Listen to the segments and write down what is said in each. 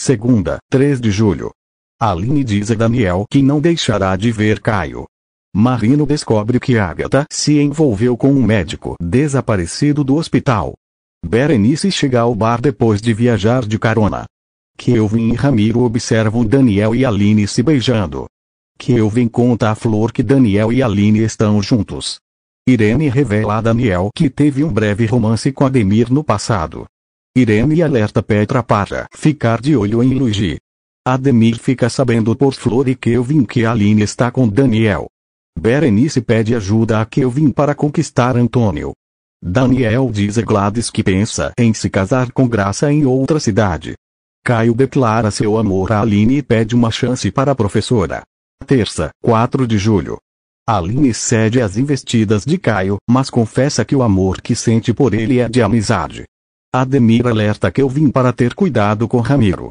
Segunda, 3 de julho. Aline diz a Daniel que não deixará de ver Caio. Marino descobre que Agatha se envolveu com um médico desaparecido do hospital. Berenice chega ao bar depois de viajar de carona. Kelvin e Ramiro observam Daniel e Aline se beijando. Kelvin conta a Flor que Daniel e Aline estão juntos. Irene revela a Daniel que teve um breve romance com Ademir no passado. Irene alerta Petra para ficar de olho em Luigi. Ademir fica sabendo por Flor e Kelvin que Aline está com Daniel. Berenice pede ajuda a Kelvin para conquistar Antônio. Daniel diz a Gladys que pensa em se casar com Graça em outra cidade. Caio declara seu amor a Aline e pede uma chance para a professora. Terça, 4 de julho. Aline cede às investidas de Caio, mas confessa que o amor que sente por ele é de amizade. Ademir alerta que eu vim para ter cuidado com Ramiro.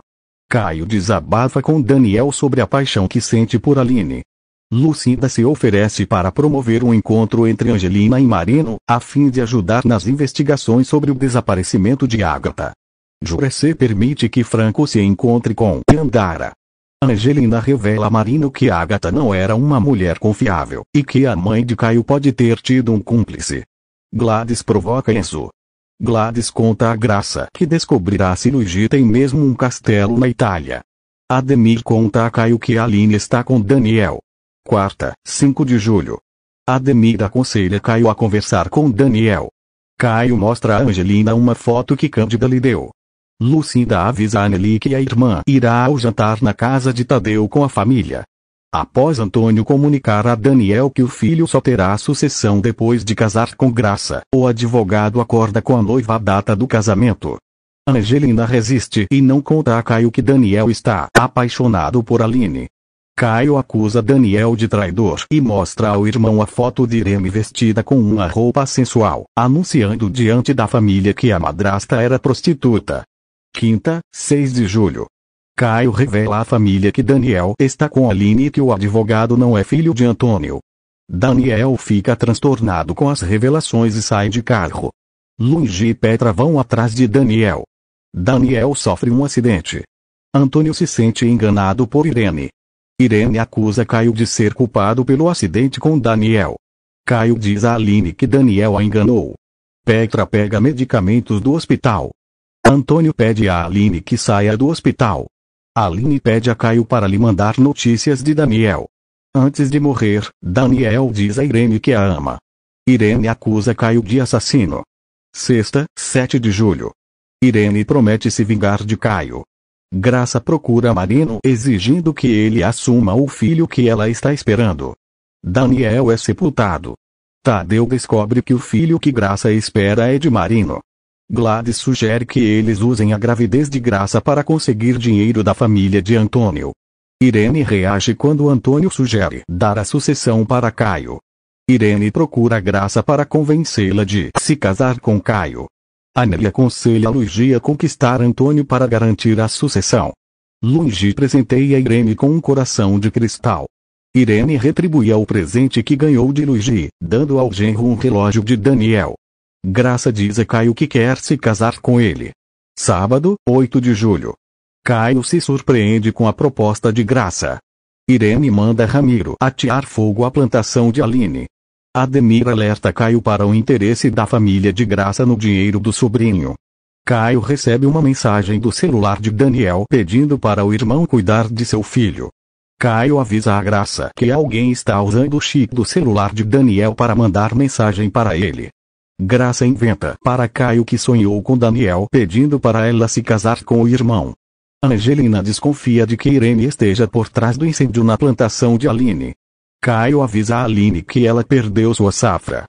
Caio desabafa com Daniel sobre a paixão que sente por Aline. Lucinda se oferece para promover um encontro entre Angelina e Marino, a fim de ajudar nas investigações sobre o desaparecimento de Agatha. Jurecê permite que Franco se encontre com Andara. Angelina revela a Marino que Agatha não era uma mulher confiável e que a mãe de Caio pode ter tido um cúmplice. Gladys provoca Enzo, Gladys conta a Graça que descobrirá se no Egito tem mesmo um castelo na Itália. Ademir conta a Caio que Aline está com Daniel. Quarta, 5 de julho. Ademir aconselha Caio a conversar com Daniel. Caio mostra a Angelina uma foto que Cândida lhe deu. Lucinda avisa a Anneli que a irmã irá ao jantar na casa de Tadeu com a família. Após Antônio comunicar a Daniel que o filho só terá sucessão depois de casar com Graça, o advogado acorda com a noiva a data do casamento. Angelina resiste e não conta a Caio que Daniel está apaixonado por Aline. Caio acusa Daniel de traidor e mostra ao irmão a foto de Irene vestida com uma roupa sensual, anunciando diante da família que a madrasta era prostituta. Quinta, 6 de julho. Caio revela à família que Daniel está com Aline e que o advogado não é filho de Antônio. Daniel fica transtornado com as revelações e sai de carro. Luigi e Petra vão atrás de Daniel. Daniel sofre um acidente. Antônio se sente enganado por Irene. Irene acusa Caio de ser culpado pelo acidente com Daniel. Caio diz a Aline que Daniel a enganou. Petra pega medicamentos do hospital. Antônio pede a Aline que saia do hospital. Aline pede a Caio para lhe mandar notícias de Daniel. Antes de morrer, Daniel diz a Irene que a ama. Irene acusa Caio de assassino. Sexta, 7 de julho. Irene promete se vingar de Caio. Graça procura Marino exigindo que ele assuma o filho que ela está esperando. Daniel é sepultado. Tadeu descobre que o filho que Graça espera é de Marino. Gladys sugere que eles usem a gravidez de graça para conseguir dinheiro da família de Antônio. Irene reage quando Antônio sugere dar a sucessão para Caio. Irene procura graça para convencê-la de se casar com Caio. Anélia aconselha Luigi a conquistar Antônio para garantir a sucessão. Luigi presenteia Irene com um coração de cristal. Irene retribui ao presente que ganhou de Luigi, dando ao genro um relógio de Daniel. Graça diz a Caio que quer se casar com ele. Sábado, 8 de julho. Caio se surpreende com a proposta de Graça. Irene manda Ramiro atear fogo à plantação de Aline. Ademir alerta Caio para o interesse da família de Graça no dinheiro do sobrinho. Caio recebe uma mensagem do celular de Daniel pedindo para o irmão cuidar de seu filho. Caio avisa a Graça que alguém está usando o chip do celular de Daniel para mandar mensagem para ele. Graça inventa para Caio que sonhou com Daniel pedindo para ela se casar com o irmão. Angelina desconfia de que Irene esteja por trás do incêndio na plantação de Aline. Caio avisa a Aline que ela perdeu sua safra,